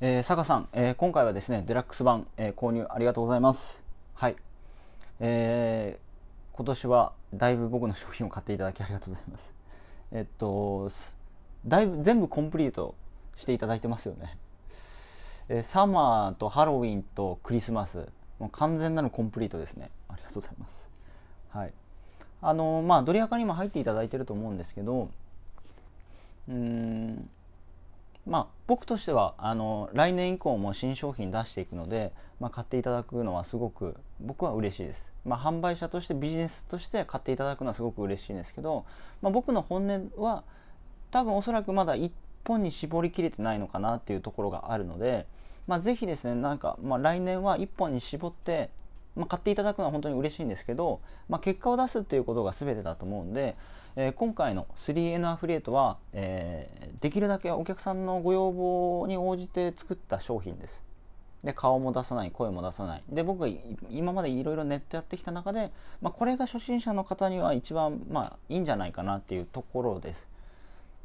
えー、坂さん、えー、今回はですね、デラックス版、えー、購入ありがとうございます。はい。えー、今年はだいぶ僕の商品を買っていただきありがとうございます。えっと、だいぶ全部コンプリートしていただいてますよね。えー、サマーとハロウィンとクリスマス、もう完全なのコンプリートですね。ありがとうございます。はい。あのー、まあ、ドリアカにも入っていただいてると思うんですけど、うーん、まあ、僕としてはあの来年以降も新商品出していくので、まあ、買っていただくのはすごく僕は嬉しいです、まあ、販売者としてビジネスとして買っていただくのはすごく嬉しいんですけど、まあ、僕の本音は多分おそらくまだ1本に絞りきれてないのかなっていうところがあるので、まあ、ぜひですねなんか、まあ、来年は1本に絞ってまあ、買っていただくのは本当に嬉しいんですけど、まあ、結果を出すっていうことが全てだと思うんで、えー、今回の 3N アフリエイトは、えー、できるだけお客さんのご要望に応じて作った商品です。で顔も出さない声も出さないで僕が今までいろいろネットやってきた中で、まあ、これが初心者の方には一番まあいいんじゃないかなっていうところです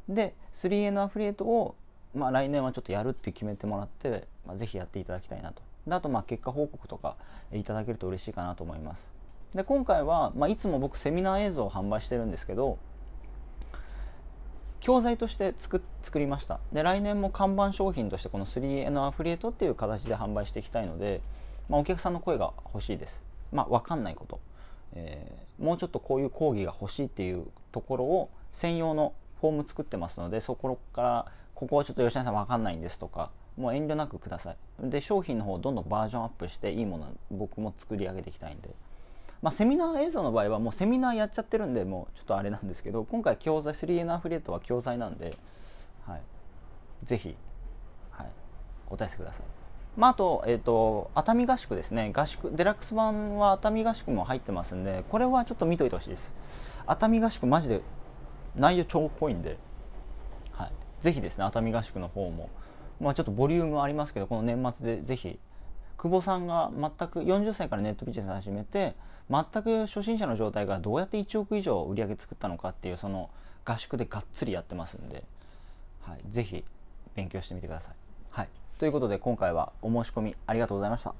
で 3N アフリエイトを、まあ、来年はちょっとやるって決めてもらって、まあ、ぜひやっていただきたいなとだとまあ結果報告とかいただけると嬉しいかなと思います。で今回は、まあ、いつも僕セミナー映像を販売してるんですけど教材として作作りましたで来年も看板商品としてこの3 n アフリエートっていう形で販売していきたいので、まあ、お客さんの声が欲しいですまあ分かんないこと、えー、もうちょっとこういう講義が欲しいっていうところを専用のフォーム作ってますのでそこからここはちょっと吉永さん分かんないんですとかもう遠慮なくくださいで商品の方をどんどんバージョンアップしていいもの僕も作り上げていきたいんでまあ、セミナー映像の場合はもうセミナーやっちゃってるんでもうちょっとあれなんですけど今回教材 3A のアフリエイトは教材なんで、はい、ぜひ、はい、お試しくださいまあ、あと,、えーと、と熱海合宿ですね合宿デラックス版は熱海合宿も入ってますんでこれはちょっと見といてほしいです熱海合宿マジで内容超濃いんで、はい、ぜひですね熱海合宿の方もまあ、ちょっとボリュームありますけどこの年末でぜひ久保さんが全く40歳からネットビジネス始めて全く初心者の状態がどうやって1億以上売り上げ作ったのかっていうその合宿でがっつりやってますんで、はい、ぜひ勉強してみてください。はい、ということで今回はお申し込みありがとうございました。